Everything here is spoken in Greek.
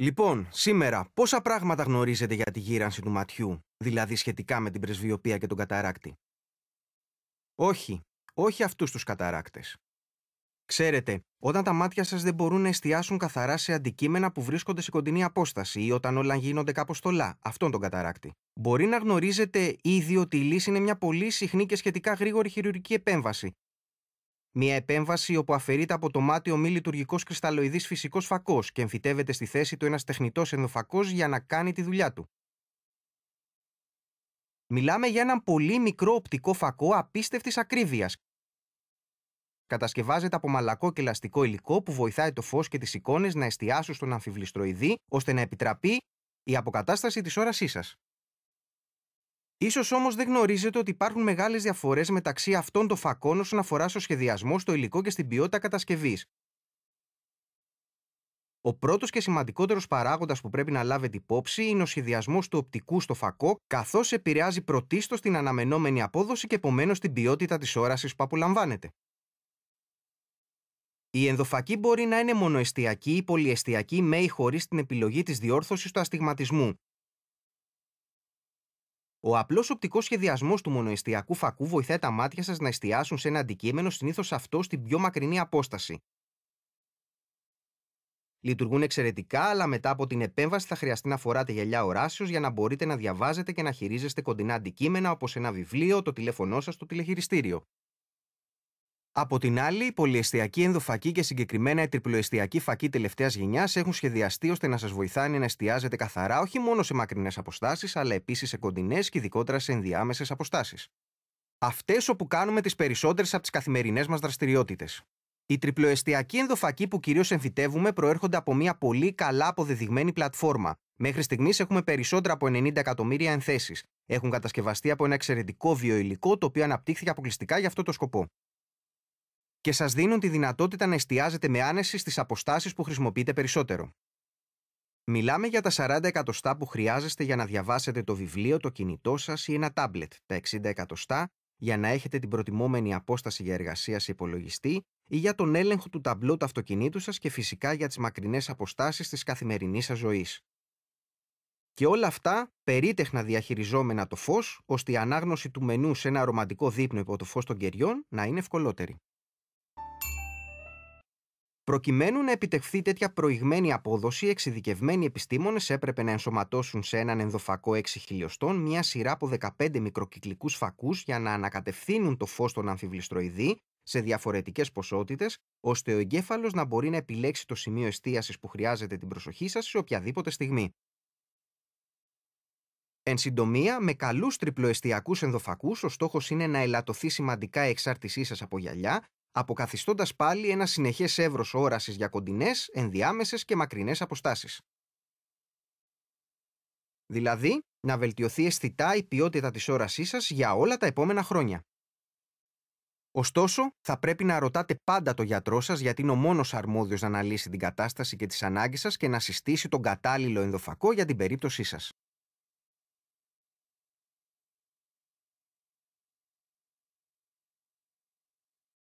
Λοιπόν, σήμερα, πόσα πράγματα γνωρίζετε για τη γύρανση του ματιού, δηλαδή σχετικά με την πρεσβειοπία και τον καταράκτη. Όχι, όχι αυτούς τους καταράκτες. Ξέρετε, όταν τα μάτια σας δεν μπορούν να εστιάσουν καθαρά σε αντικείμενα που βρίσκονται σε κοντινή απόσταση ή όταν όλα γίνονται κάπως στολά, αυτόν τον καταράκτη. Μπορεί να γνωρίζετε ήδη ότι η λύση είναι μια πολύ συχνή και σχετικά γρήγορη χειρουργική επέμβαση, μια επέμβαση όπου αφαιρείται από το μάτι ο μη λειτουργικός κρυσταλλοειδής φυσικός φακός και εμφυτεύεται στη θέση του ένας τεχνητός ενδοφακός για να κάνει τη δουλειά του. Μιλάμε για έναν πολύ μικρό οπτικό φακό απίστευτης ακρίβειας. Κατασκευάζεται από μαλακό και ελαστικό υλικό που βοηθάει το φως και τις εικόνες να εστιάσουν στον αμφιβληστροειδή ώστε να επιτραπεί η αποκατάσταση της όρασής σας σω όμως δεν γνωρίζετε ότι υπάρχουν μεγάλες διαφορές μεταξύ αυτών των φακών όσον αφορά στο σχεδιασμό, στο υλικό και στην ποιότητα κατασκευής. Ο πρώτος και σημαντικότερος παράγοντας που πρέπει να λάβετε υπόψη είναι ο σχεδιασμός του οπτικού στο φακό, καθώς επηρεάζει πρωτίστως την αναμενόμενη απόδοση και επομένως την ποιότητα της όρασης που απολαμβάνετε. Η ενδοφακή μπορεί να είναι μονοεστιακή ή πολυεστιακή με ή χωρίς την επιλογή της διόρθωσης του αστιγματισμού. Ο απλός οπτικός σχεδιασμός του μονοεστιακού φακού βοηθάει τα μάτια σας να εστιάσουν σε ένα αντικείμενο, συνήθως αυτό στην πιο μακρινή απόσταση. Λειτουργούν εξαιρετικά, αλλά μετά από την επέμβαση θα χρειαστεί να φοράτε γυαλιά οράσεως για να μπορείτε να διαβάζετε και να χειρίζεστε κοντινά αντικείμενα όπως ένα βιβλίο, το τηλέφωνό σας, το τηλεχειριστήριο. Από την άλλη, οι πολυεστιακή ενδοφακοί και συγκεκριμένα η τριπλοεστιακή φακή τελευταίας γενιάς έχουν σχεδιαστεί ώστε να σας βοηθάνε να εστιάζετε καθαρά όχι μόνο σε μακρινές αποστάσεις, αλλά επίσης σε κοντινές και ειδικότερα σε ενδιάμεσες αποστάσεις. Αυτές όπου κάνουμε τις περισσότερες από τις καθημερινές μας δραστηριότητες. Οι τριπλοεστιακοί ενδοφακοί που κυρίως εμφυτεύουμε προέρχονται από μια πολύ καλά αποδεδειγμένη πλατφόρμα. Μέχρι στιγμής έχουμε περισσότερα από 90 εκατομμύρια ενθέσεις. Έχουν κατασκευαστεί από ένα εξαιρετικό βιοηλικό το οποίο αναπτύχθηκε αποκλειστικά για αυτό το σκοπό και σας δίνουν τη δυνατότητα να εστιάζετε με άνεση στις αποστάσεις που χρησιμοποιείτε περισσότερο. Μιλάμε για τα 40 εκατοστά που χρειάζεστε για να διαβάσετε το βιβλίο, το κινητό σας ή ένα τάμπλετ, τα 60 εκατοστά για να έχετε την προτιμόμενη απόσταση για εργασία σε υπολογιστή ή για τον έλεγχο του ταμπλού του αυτοκινήτου σας και φυσικά για τις μακρινές αποστάσεις της καθημερινής σας ζωής. Και όλα αυτά περίτεχνα διαχειριζόμενα το φως, ώστε η ανάγνωση του μενού σε ένα ρομαντικό δείπνο υπό το φως των κεριών να είναι ευκολότερη. Προκειμένου να επιτευχθεί τέτοια προηγμένη απόδοση, εξειδικευμένοι επιστήμονες έπρεπε να ενσωματώσουν σε έναν ενδοφακό 6 χιλιοστών μια σειρά από 15 μικροκυκλικούς φακούς για να ανακατευθύνουν το φως των αμφιβληστροειδή σε διαφορετικές ποσότητες, ώστε ο εγκέφαλος να μπορεί να επιλέξει το σημείο εστίασης που χρειάζεται την προσοχή σας σε οποιαδήποτε στιγμή. Εν συντομία, με καλούς τριπλοεστιακούς ενδοφακούς, ο στόχος είναι να ελαττωθεί σημαντικά η εξάρτησή σας από γυαλιά, αποκαθιστώντας πάλι ένα συνεχές εύρος όρασης για κοντινές, ενδιάμεσες και μακρινές αποστάσεις. Δηλαδή, να βελτιωθεί αισθητά η ποιότητα της όρασής σας για όλα τα επόμενα χρόνια. Ωστόσο, θα πρέπει να ρωτάτε πάντα το γιατρό σας γιατί είναι ο μόνος αρμόδιος να αναλύσει την κατάσταση και τις ανάγκες σας και να συστήσει τον κατάλληλο ενδοφακό για την περίπτωσή σας.